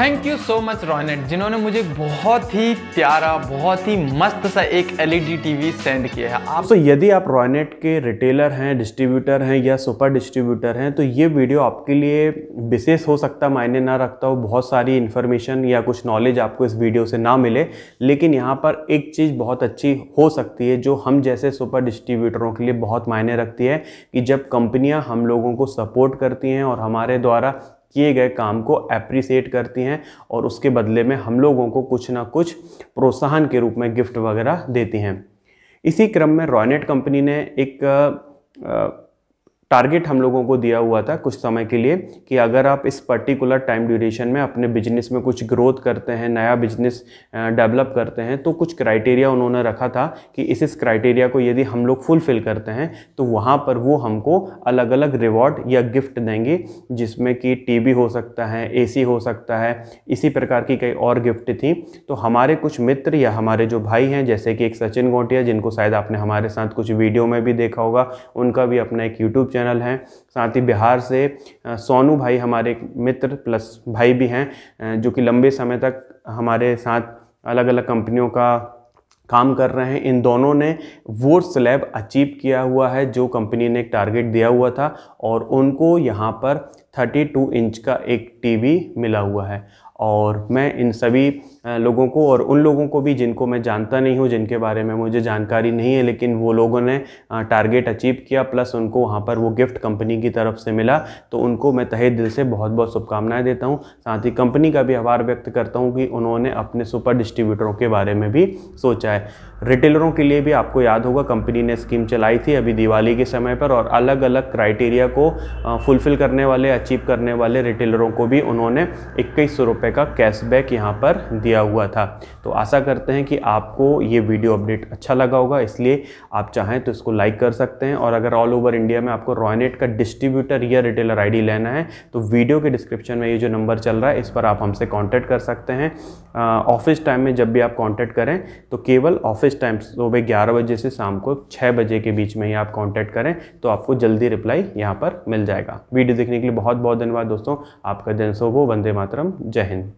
thank you so much रॉयनेट जिन्होंने मुझे बहुत ही प्यारा बहुत ही मस्त सा एक एलईडी टीवी सेंड किया है आप तो यदि आप रॉयनेट के रिटेलर हैं डिस्ट्रीब्यूटर हैं या सुपर डिस्ट्रीब्यूटर हैं तो ये वीडियो आपके लिए विशेष हो सकता मायने ना रखता हो बहुत सारी इन्फॉर्मेशन या कुछ नॉलेज आपको इस वीडियो से ना मिले लेकिन यहाँ पर एक चीज़ बहुत अच्छी हो सकती है जो हम जैसे सुपर डिस्ट्रीब्यूटरों के लिए बहुत मायने रखती है कि जब कंपनियाँ हम लोगों को सपोर्ट करती हैं और हमारे द्वारा किए गए काम को एप्रिसिएट करती हैं और उसके बदले में हम लोगों को कुछ ना कुछ प्रोत्साहन के रूप में गिफ्ट वगैरह देती हैं इसी क्रम में रॉयनेट कंपनी ने एक टारगेट हम लोगों को दिया हुआ था कुछ समय के लिए कि अगर आप इस पर्टिकुलर टाइम ड्यूरेशन में अपने बिजनेस में कुछ ग्रोथ करते हैं नया बिजनेस डेवलप करते हैं तो कुछ क्राइटेरिया उन्होंने रखा था कि इस इस क्राइटेरिया को यदि हम लोग फुलफिल करते हैं तो वहाँ पर वो हमको अलग अलग रिवॉर्ड या गिफ्ट देंगे जिसमें कि टी हो सकता है ए हो सकता है इसी प्रकार की कई और गिफ्ट थी तो हमारे कुछ मित्र या हमारे जो भाई हैं जैसे कि एक सचिन गौटिया जिनको शायद आपने हमारे साथ कुछ वीडियो में भी देखा होगा उनका भी अपना एक यूट्यूब चैनल हैं साथ ही बिहार से सोनू भाई हमारे मित्र प्लस भाई भी हैं जो कि लंबे समय तक हमारे साथ अलग अलग कंपनियों का काम कर रहे हैं इन दोनों ने वो स्लैब अचीव किया हुआ है जो कंपनी ने एक टारगेट दिया हुआ था और उनको यहाँ पर 32 इंच का एक टीवी मिला हुआ है और मैं इन सभी लोगों को और उन लोगों को भी जिनको मैं जानता नहीं हूँ जिनके बारे में मुझे जानकारी नहीं है लेकिन वो लोगों ने टारगेट अचीव किया प्लस उनको वहाँ पर वो गिफ्ट कंपनी की तरफ से मिला तो उनको मैं तहे दिल से बहुत बहुत शुभकामनाएं देता हूँ साथ ही कंपनी का भी आभार व्यक्त करता हूँ कि उन्होंने अपने सुपर डिस्ट्रीब्यूटरों के बारे में भी सोचा है रिटेलरों के लिए भी आपको याद होगा कंपनी ने स्कीम चलाई थी अभी दिवाली के समय पर और अलग अलग क्राइटेरिया को फुलफ़िल करने वाले अचीव करने वाले रिटेलरों को भी उन्होंने इक्कीस सौ रुपये का कैशबैक यहाँ पर दिया हुआ था तो आशा करते हैं कि आपको ये वीडियो अपडेट अच्छा लगा होगा इसलिए आप चाहें तो इसको लाइक कर सकते हैं और अगर ऑल ओवर इंडिया में आपको रॉयनेट का डिस्ट्रीब्यूटर या रिटेलर आईडी लेना है तो वीडियो के डिस्क्रिप्शन में ये जो नंबर चल रहा है इस पर आप हमसे कांटेक्ट कर सकते हैं ऑफिस टाइम में जब भी आप कांटेक्ट करें तो केवल ऑफिस टाइम सुबह ग्यारह बजे से शाम को छः बजे के बीच में ही आप कॉन्टैक्ट करें तो आपको जल्दी रिप्लाई यहाँ पर मिल जाएगा वीडियो देखने के लिए बहुत बहुत बहुत धन्यवाद दोस्तों आपका दिन शुभ हो वंदे मातरम जय हिंद